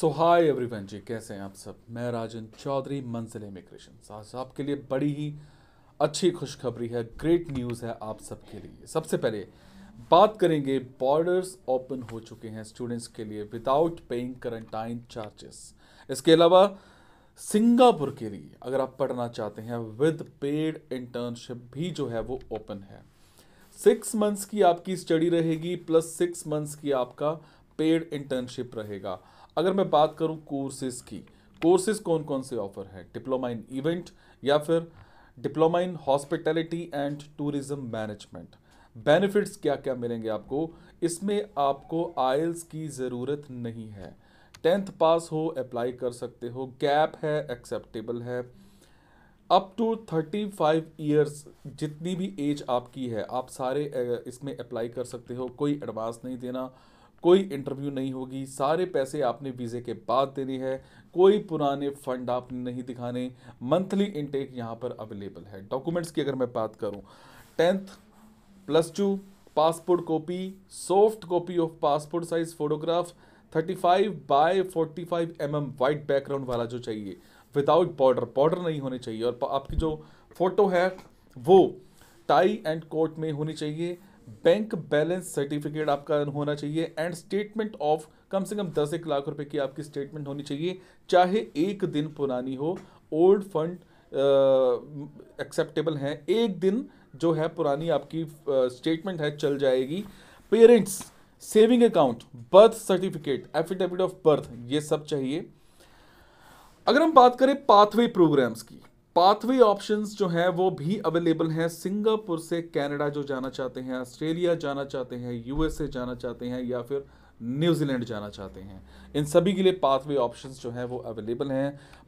सो hi everyone जी कैसे हैं आप सब मैं राजन चौधरी मंजिल इमिग्रेशन आज आपके लिए बड़ी ही अच्छी खुशखबरी है ग्रेट न्यूज़ है आप सबके लिए सबसे पहले बात करेंगे बॉर्डर्स ओपन हो चुके हैं स्टूडेंट्स के लिए विदाउट पेइंग करंटाइन चार्जेस इसके अलावा सिंगापुर के लिए अगर आप पढ़ना चाहते हैं विद पेड इंटर्नशिप भी जो है वो ओपन है सिक्स मंथ्स की आपकी स्टडी रहेगी प्लस सिक्स मंथ्स की आपका पेड इंटर्नशिप रहेगा अगर मैं बात करूँ कोर्सेज़ की कोर्सेज कौन कौन से ऑफर हैं डिप्लोमा इन इवेंट या फिर diploma in hospitality and tourism management benefits क्या क्या मिलेंगे आपको इसमें आपको आयल्स की ज़रूरत नहीं है टेंथ पास हो अप्लाई कर सकते हो गैप है एक्सेप्टेबल है up to thirty five years जितनी भी एज आपकी है आप सारे इसमें अप्लाई कर सकते हो कोई एडवांस नहीं देना कोई इंटरव्यू नहीं होगी सारे पैसे आपने वीज़े के बाद देने हैं कोई पुराने फंड आपने नहीं दिखाने मंथली इनटेक यहाँ पर अवेलेबल है डॉक्यूमेंट्स की अगर मैं बात करूँ tenth plus two passport copy soft copy of passport size photograph 35 by 45 M M white background वाला जो चाहिए विदाउट बॉर्डर बॉर्डर नहीं होने चाहिए और आपकी जो फ़ोटो है वो टाई एंड कोट में होनी चाहिए बैंक बैलेंस सर्टिफिकेट आपका होना चाहिए एंड स्टेटमेंट ऑफ कम से कम दस एक लाख रुपए की आपकी स्टेटमेंट होनी चाहिए चाहे एक दिन पुरानी हो ओल्ड फंड एक्सेप्टेबल है एक दिन जो है पुरानी आपकी स्टेटमेंट uh, है चल जाएगी parents saving account birth certificate affidavit of birth ये सब चाहिए अगर हम बात करें पाथवे प्रोग्राम्स की पाथवे ऑप्शंस जो हैं वो भी अवेलेबल हैं सिंगापुर से कनाडा जो जाना चाहते हैं ऑस्ट्रेलिया जाना चाहते हैं यूएसए जाना चाहते हैं या फिर न्यूजीलैंड जाना चाहते हैं इन सभी के लिए पाथवे ऑप्शंस जो हैं वो अवेलेबल हैं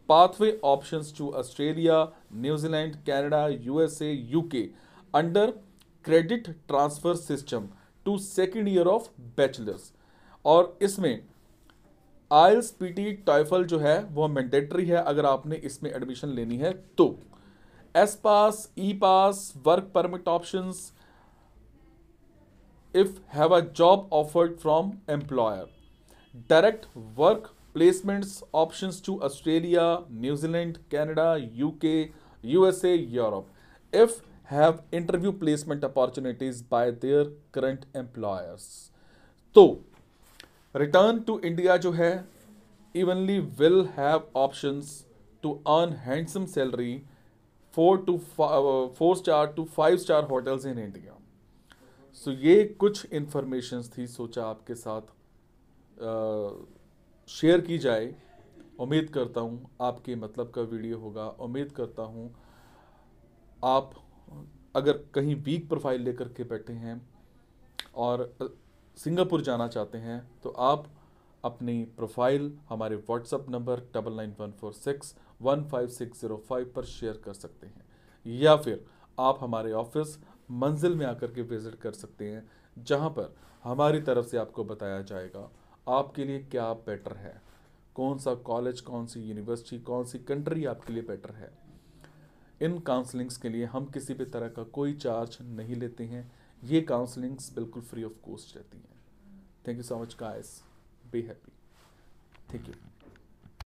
pathway options to Australia New Zealand Canada USA UK under credit transfer system to second year of bachelors और इसमें आयल्स पीटी टॉयफल जो है वो मैंडेटरी है अगर आपने इसमें एडमिशन लेनी है तो S pass E pass work permit options if have a job offered from employer direct work placements options to Australia New Zealand Canada UK USA Europe if have interview placement opportunities by their current employers तो return to India जो है evenly will have options to earn handsome salary four to four star to five star hotels in India so ये कुछ informations थी सोचा आपके साथ share uh, की जाए उम्मीद करता हूँ आपके मतलब का वीडियो होगा उम्मीद करता हूँ आप अगर कहीं वीक प्रोफाइल लेकर के बैठे हैं और सिंगापुर जाना चाहते हैं तो आप अपनी प्रोफाइल हमारे WhatsApp number double nine one four six one five six zero five पर शेयर कर सकते हैं या फिर आप हमारे ऑफिस मंजिल में आकर के विज़िट कर सकते हैं जहाँ पर हमारी तरफ से आपको बताया जाएगा आपके लिए क्या बेटर है कौन सा कॉलेज कौन सी यूनिवर्सिटी कौन सी कंट्री आपके लिए बेटर है इन काउंसलिंग्स के लिए हम किसी भी तरह का कोई चार्ज नहीं लेते हैं ये काउंसलिंग्स बिल्कुल फ्री ऑफ कॉस्ट रहती हैं thank you so much guys be happy thank you